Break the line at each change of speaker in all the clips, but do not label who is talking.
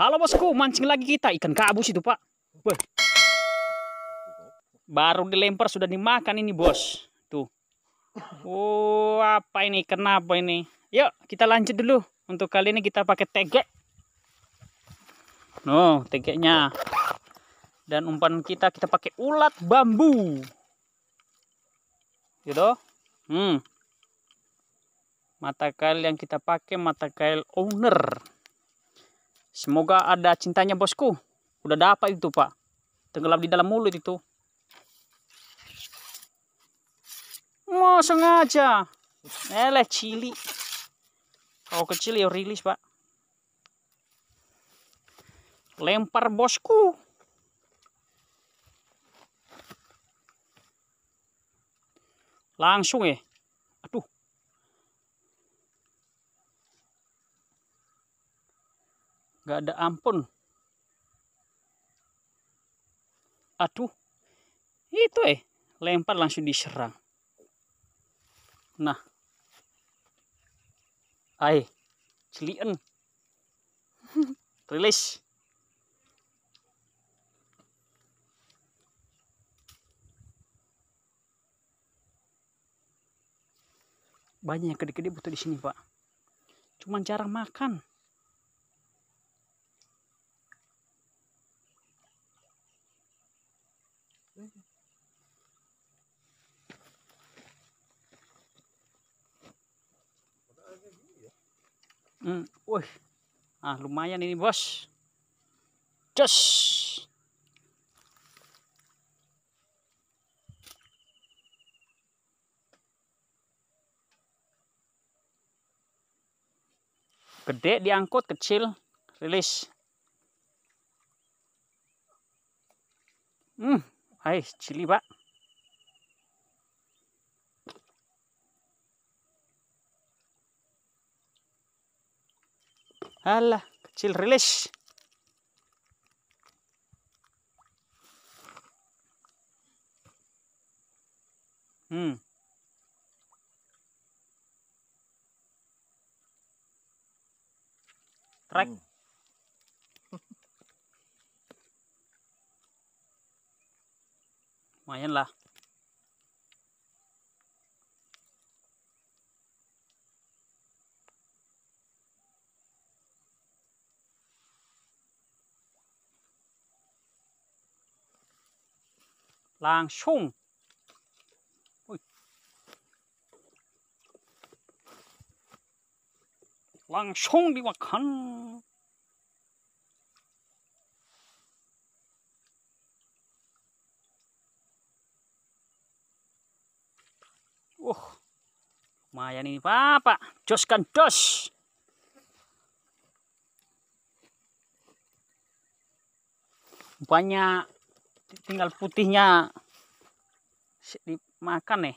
Halo bosku, mancing lagi kita. Ikan kabus itu, Pak. Baru dilempar sudah dimakan ini, Bos. Tuh. Oh, apa ini? Kenapa ini? Yuk, kita lanjut dulu. Untuk kali ini kita pakai tegek. No, tegeknya. Dan umpan kita kita pakai ulat bambu. Gitu. Hmm. Mata kail yang kita pakai mata kail owner. Semoga ada cintanya bosku. Udah dapat itu pak. Tenggelam di dalam mulut itu. Mau oh, sengaja. Eleh cili. Kalau kecil ya rilis pak. Lempar bosku. Langsung ya. Gak ada ampun. Aduh. Itu eh. Lempar langsung diserang. Nah. Ai. Celien. Rilis. banyak yang gede-gede butuh di sini pak cuman jarang makan Hmm. Wih. Ah, lumayan ini, Bos. cus, Gede diangkut, kecil rilis. Hmm, hai, cili, Pak. Alah, kecil rilis. Hmm. Trek. Hmm. Mayan lah. langsung langsung dimakan uh lumayan ini papa jos kan dos banyak tinggal putihnya dimakan nih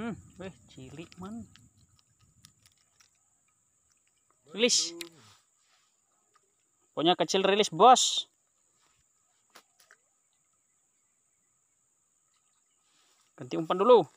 Hmm, weh cilik man. Rilis. Pokoknya kecil rilis, Bos. Ganti umpan dulu.